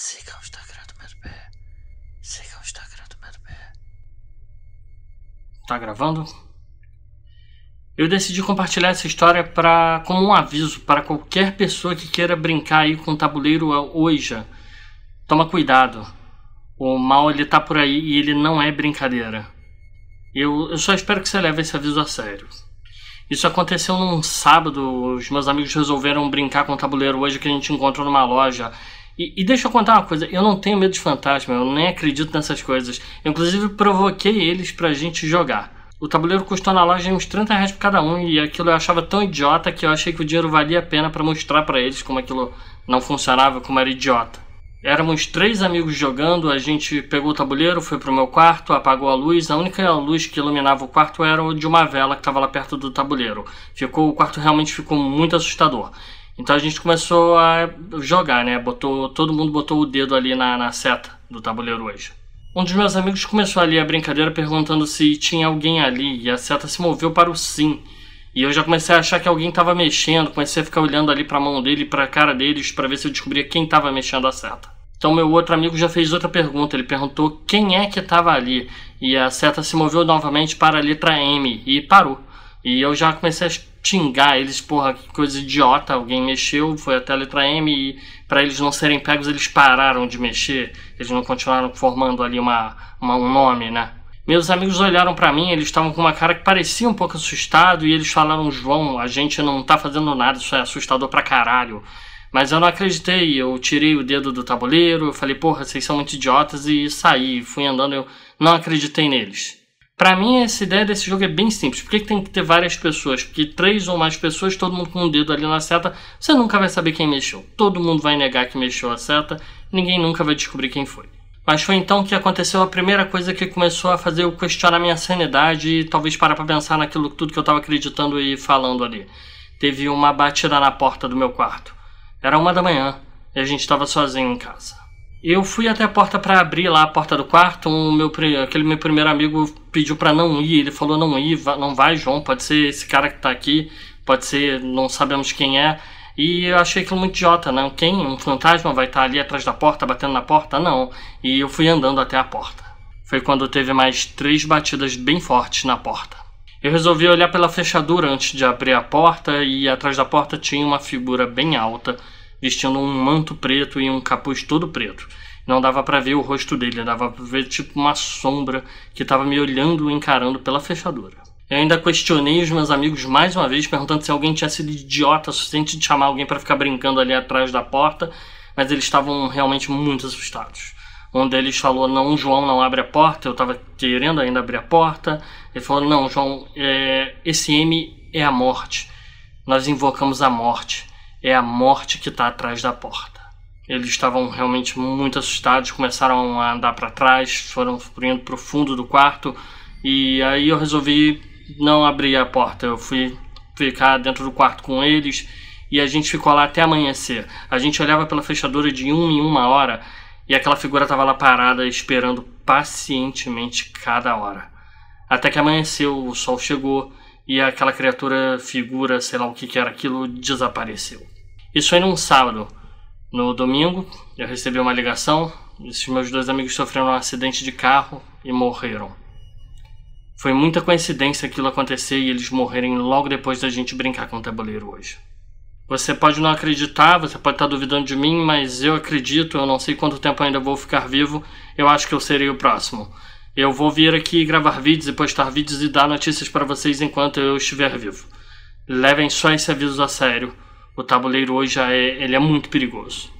Siga o é Instagram do MedP. Siga o Instagram do MedP. Tá gravando? Eu decidi compartilhar essa história pra, como um aviso para qualquer pessoa que queira brincar aí com o tabuleiro hoje. Toma cuidado. O mal ele tá por aí e ele não é brincadeira. Eu, eu só espero que você leve esse aviso a sério. Isso aconteceu num sábado. Os meus amigos resolveram brincar com o tabuleiro hoje que a gente encontrou numa loja. E, e, deixa eu contar uma coisa, eu não tenho medo de fantasma, eu nem acredito nessas coisas. Eu, inclusive, provoquei eles pra gente jogar. O tabuleiro custou na loja uns 30 reais por cada um e aquilo eu achava tão idiota que eu achei que o dinheiro valia a pena para mostrar para eles como aquilo não funcionava, como era idiota. Éramos três amigos jogando, a gente pegou o tabuleiro, foi pro meu quarto, apagou a luz. A única luz que iluminava o quarto era o de uma vela que estava lá perto do tabuleiro. Ficou, o quarto realmente ficou muito assustador. Então a gente começou a jogar, né? Botou, todo mundo botou o dedo ali na, na seta do tabuleiro hoje. Um dos meus amigos começou ali a brincadeira perguntando se tinha alguém ali e a seta se moveu para o sim. E eu já comecei a achar que alguém estava mexendo, comecei a ficar olhando ali para a mão dele, para a cara deles, para ver se eu descobria quem estava mexendo a seta. Então meu outro amigo já fez outra pergunta, ele perguntou quem é que estava ali e a seta se moveu novamente para a letra M e parou. E eu já comecei a xingar eles, porra, que coisa idiota, alguém mexeu, foi até a letra M e para eles não serem pegos, eles pararam de mexer, eles não continuaram formando ali uma, uma um nome, né? Meus amigos olharam para mim, eles estavam com uma cara que parecia um pouco assustado e eles falaram: João, a gente não tá fazendo nada, isso é assustador pra caralho. Mas eu não acreditei, eu tirei o dedo do tabuleiro, eu falei: porra, vocês são muito idiotas e saí, fui andando, eu não acreditei neles. Para mim, essa ideia desse jogo é bem simples. Por que, que tem que ter várias pessoas? Porque três ou mais pessoas, todo mundo com um dedo ali na seta, você nunca vai saber quem mexeu. Todo mundo vai negar que mexeu a seta, ninguém nunca vai descobrir quem foi. Mas foi então que aconteceu a primeira coisa que começou a fazer eu questionar minha sanidade e talvez parar para pensar naquilo tudo que eu estava acreditando e falando ali. Teve uma batida na porta do meu quarto. Era uma da manhã e a gente estava sozinho em casa. Eu fui até a porta para abrir lá a porta do quarto. Um meu, aquele meu primeiro amigo pediu para não ir. Ele falou: não ir, não vai, João. Pode ser esse cara que tá aqui. Pode ser, não sabemos quem é. E eu achei aquilo muito idiota, não? Né? Quem? Um fantasma vai estar tá ali atrás da porta, batendo na porta? Não. E eu fui andando até a porta. Foi quando teve mais três batidas bem fortes na porta. Eu resolvi olhar pela fechadura antes de abrir a porta, e atrás da porta tinha uma figura bem alta, vestindo um manto preto e um capuz todo preto. Não dava para ver o rosto dele, dava para ver tipo uma sombra que estava me olhando e encarando pela fechadura. Eu ainda questionei os meus amigos mais uma vez, perguntando se alguém tinha sido idiota suficiente de chamar alguém para ficar brincando ali atrás da porta, mas eles estavam realmente muito assustados. Um deles falou: Não, João, não abre a porta. Eu estava querendo ainda abrir a porta. Ele falou: Não, João, é... esse M é a morte. Nós invocamos a morte é a morte que está atrás da porta. Eles estavam realmente muito assustados, começaram a andar para trás, foram indo para o fundo do quarto e aí eu resolvi não abrir a porta. Eu fui ficar dentro do quarto com eles e a gente ficou lá até amanhecer. A gente olhava pela fechadura de uma em uma hora e aquela figura estava lá parada esperando pacientemente cada hora. Até que amanheceu, o sol chegou e aquela criatura, figura, sei lá o que, que era aquilo, desapareceu. Isso foi num sábado. No domingo, eu recebi uma ligação. Esses meus dois amigos sofreram um acidente de carro e morreram. Foi muita coincidência aquilo acontecer e eles morrerem logo depois da gente brincar com o tabuleiro hoje. Você pode não acreditar, você pode estar duvidando de mim, mas eu acredito, eu não sei quanto tempo ainda vou ficar vivo, eu acho que eu serei o próximo. Eu vou vir aqui gravar vídeos e postar vídeos e dar notícias para vocês enquanto eu estiver vivo. Levem só esse aviso a sério. O tabuleiro hoje é, ele é muito perigoso.